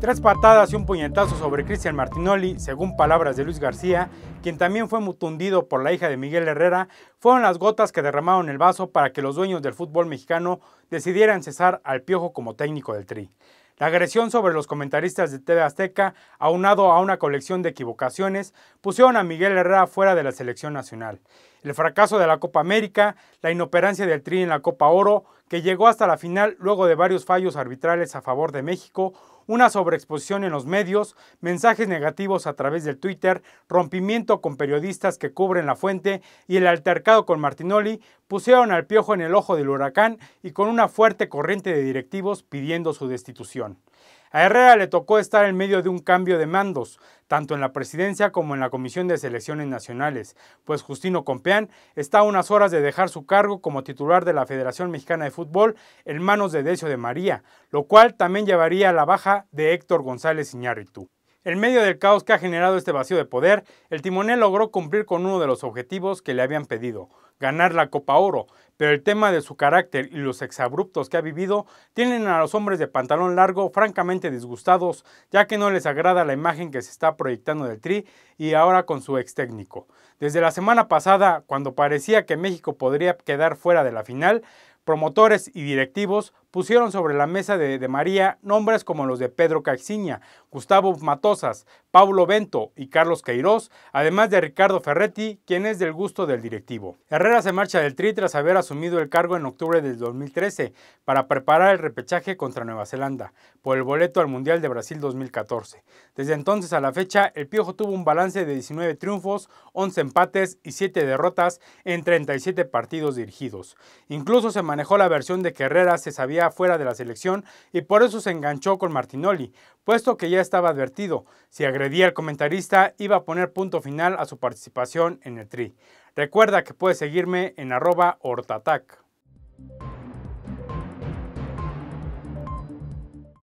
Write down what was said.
Tres patadas y un puñetazo sobre Cristian Martinoli, según palabras de Luis García, quien también fue mutundido por la hija de Miguel Herrera, fueron las gotas que derramaron el vaso para que los dueños del fútbol mexicano decidieran cesar al Piojo como técnico del Tri. La agresión sobre los comentaristas de TV Azteca, aunado a una colección de equivocaciones, pusieron a Miguel Herrera fuera de la selección nacional. El fracaso de la Copa América, la inoperancia del Tri en la Copa Oro, que llegó hasta la final luego de varios fallos arbitrales a favor de México, una sobreexposición en los medios, mensajes negativos a través del Twitter, rompimiento con periodistas que cubren la fuente y el altercado con Martinoli pusieron al piojo en el ojo del huracán y con una fuerte corriente de directivos pidiendo su destitución. A Herrera le tocó estar en medio de un cambio de mandos, tanto en la presidencia como en la Comisión de Selecciones Nacionales, pues Justino Compeán está a unas horas de dejar su cargo como titular de la Federación Mexicana de Fútbol en manos de Decio de María, lo cual también llevaría a la baja de Héctor González Iñárritu. En medio del caos que ha generado este vacío de poder, el timonel logró cumplir con uno de los objetivos que le habían pedido, ganar la Copa Oro, pero el tema de su carácter y los exabruptos que ha vivido tienen a los hombres de pantalón largo francamente disgustados, ya que no les agrada la imagen que se está proyectando del Tri y ahora con su ex técnico. Desde la semana pasada, cuando parecía que México podría quedar fuera de la final, promotores y directivos pusieron sobre la mesa de, María nombres como los de Pedro Caixinha, Gustavo Matosas, Pablo Bento y Carlos Queiroz, además de Ricardo Ferretti, quien es del gusto del directivo. Herrera se marcha del Tri tras haber asumido el cargo en octubre del 2013 para preparar el repechaje contra Nueva Zelanda por el boleto al Mundial de Brasil 2014. Desde entonces a la fecha, el Piojo tuvo un balance de 19 triunfos, 11 empates y 7 derrotas en 37 partidos dirigidos. Incluso se manejó la versión de que Herrera se sabía fuera de la selección y por eso se enganchó con Martinoli, puesto que ya estaba advertido, si agredía al comentarista iba a poner punto final a su participación en el Tri. Recuerda que puedes seguirme en arroba hortatac.